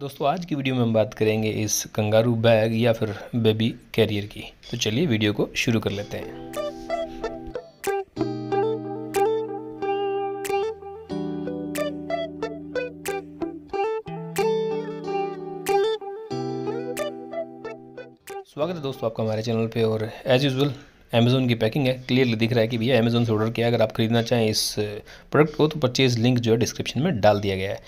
दोस्तों आज की वीडियो में हम बात करेंगे इस कंगारू बैग या फिर बेबी कैरियर की तो चलिए वीडियो को शुरू कर लेते हैं स्वागत है दोस्तों आपका हमारे चैनल पे और एज़ यूजल अमेज़ोन की पैकिंग है क्लियरली दिख रहा है कि भैया अमेज़ोन से ऑर्डर किया अगर आप खरीदना चाहें इस प्रोडक्ट को तो परचेज़ लिंक जो है डिस्क्रिप्शन में डाल दिया गया है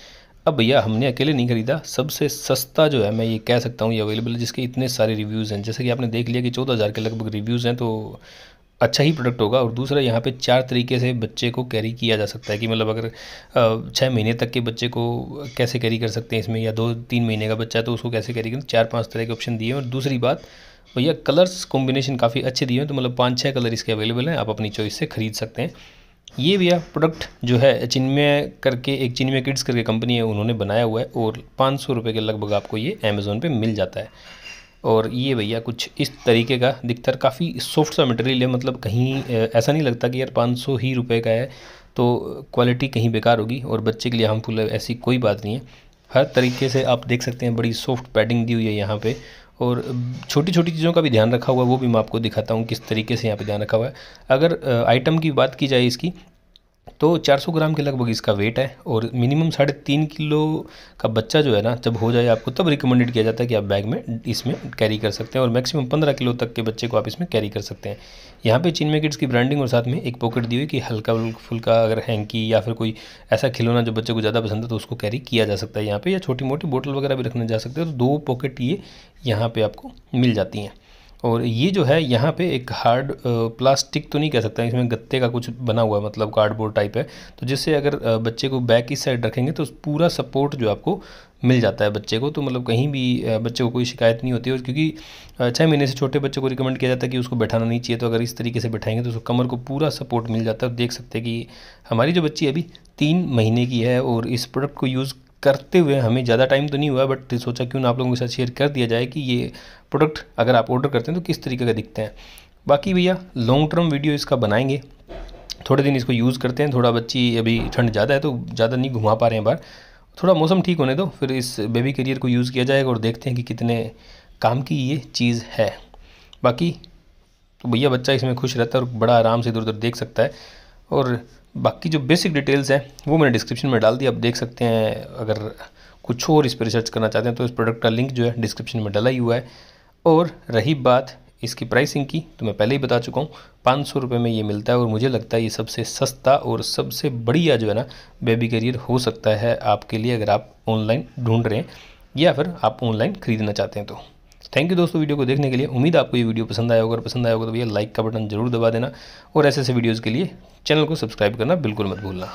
अब भैया हमने अकेले नहीं खरीदा सबसे सस्ता जो है मैं ये कह सकता हूँ ये अवेलेबल है जिसके इतने सारे रिव्यूज़ हैं जैसे कि आपने देख लिया कि चौदह हज़ार के लगभग रिव्यूज़ हैं तो अच्छा ही प्रोडक्ट होगा और दूसरा यहाँ पे चार तरीके से बच्चे को कैरी किया जा सकता है कि मतलब अगर छः महीने तक के बच्चे को कैसे कैरी कर सकते हैं इसमें या दो तीन महीने का बच्चा है तो उसको कैसे कैरी करें चार पाँच तरह के ऑप्शन दिए और दूसरी बात भैया कलर्स कॉम्बिनेशन काफ़ी अच्छे दिए हैं तो मतलब पाँच छः कलर इसके अवेलेबल हैं आप अपनी चॉइस से खरीद सकते हैं ये भैया प्रोडक्ट जो है चिन्मय करके एक चिन्मय किड्स करके कंपनी है उन्होंने बनाया हुआ है और पाँच सौ रुपये के लगभग आपको ये अमेज़ोन पे मिल जाता है और ये भैया कुछ इस तरीके का दिखता है काफ़ी सॉफ्ट सा मटेरियल है मतलब कहीं ऐसा नहीं लगता कि यार पाँच सौ ही रुपये का है तो क्वालिटी कहीं बेकार होगी और बच्चे के लिए हार्मफुल है ऐसी कोई बात नहीं है हर तरीके से आप देख सकते हैं बड़ी सॉफ्ट पैडिंग दी हुई है यहाँ पर और छोटी छोटी चीज़ों का भी ध्यान रखा हुआ है वो भी मैं आपको दिखाता हूँ किस तरीके से यहाँ पे ध्यान रखा हुआ है अगर आइटम की बात की जाए इसकी तो 400 ग्राम के लगभग इसका वेट है और मिनिमम साढ़े तीन किलो का बच्चा जो है ना जब हो जाए आपको तब रिकमेंडेड किया जाता है कि आप बैग में इसमें कैरी कर सकते हैं और मैक्सिमम पंद्रह किलो तक के बच्चे को आप इसमें कैरी कर सकते हैं यहाँ पे चिनमे किड्स की ब्रांडिंग और साथ में एक पॉकेट दी हुई कि हल्का फुल्का अगर हैंकी या फिर कोई ऐसा खिलौना जो बच्चे को ज़्यादा पसंद है तो उसको कैरी किया जा सकता है यहाँ पर या छोटी मोटी बोटल वगैरह भी रखने जा सकते हैं तो दो पॉकेट ये यहाँ पर आपको मिल जाती हैं और ये जो है यहाँ पे एक हार्ड प्लास्टिक तो नहीं कह सकता इसमें गत्ते का कुछ बना हुआ है मतलब कार्डबोर्ड टाइप है तो जिससे अगर बच्चे को बैक की साइड रखेंगे तो पूरा सपोर्ट जो आपको मिल जाता है बच्चे को तो मतलब कहीं भी बच्चे को कोई शिकायत नहीं होती और क्योंकि छः महीने से छोटे बच्चे को रिकमेंड किया जाता है कि उसको बैठाना नहीं चाहिए तो अगर इस तरीके से बैठाएंगे तो उसको कमर को पूरा सपोर्ट मिल जाता है देख सकते हैं कि हमारी जो बच्ची अभी तीन महीने की है और इस प्रोडक्ट को यूज़ करते हुए हमें ज़्यादा टाइम तो नहीं हुआ बट सोचा क्यों ना आप लोगों के साथ शेयर कर दिया जाए कि ये प्रोडक्ट अगर आप ऑर्डर करते हैं तो किस तरीके का दिखते हैं बाकी भैया लॉन्ग टर्म वीडियो इसका बनाएंगे थोड़े दिन इसको यूज़ करते हैं थोड़ा बच्ची अभी ठंड ज़्यादा है तो ज़्यादा नहीं घुमा पा रहे हैं बाहर थोड़ा मौसम ठीक होने दो फिर इस बेबी करियर को यूज़ किया जाएगा और देखते हैं कि कितने काम की ये चीज़ है बाकी तो भैया बच्चा इसमें खुश रहता है और बड़ा आराम से इधर उधर देख सकता है और बाकी जो बेसिक डिटेल्स हैं वो मैंने डिस्क्रिप्शन में डाल दी आप देख सकते हैं अगर कुछ और इस पर रिसर्च करना चाहते हैं तो इस प्रोडक्ट का लिंक जो है डिस्क्रिप्शन में डला ही हुआ है और रही बात इसकी प्राइसिंग की तो मैं पहले ही बता चुका हूँ पाँच सौ रुपये में ये मिलता है और मुझे लगता है ये सबसे सस्ता और सबसे बढ़िया जो है ना बेबी करियर हो सकता है आपके लिए अगर आप ऑनलाइन ढूंढ रहे हैं या फिर आप ऑनलाइन ख़रीदना चाहते हैं तो थैंक तो यू दोस्तों वीडियो को देखने के लिए उम्मीद आपको ये वीडियो पसंद आया होगा अगर पसंद आया होगा तो भैया लाइक का बटन जरूर दबा देना और ऐसे ऐसे वीडियोज़ के लिए चैनल को सब्सक्राइब करना बिल्कुल मत भूलना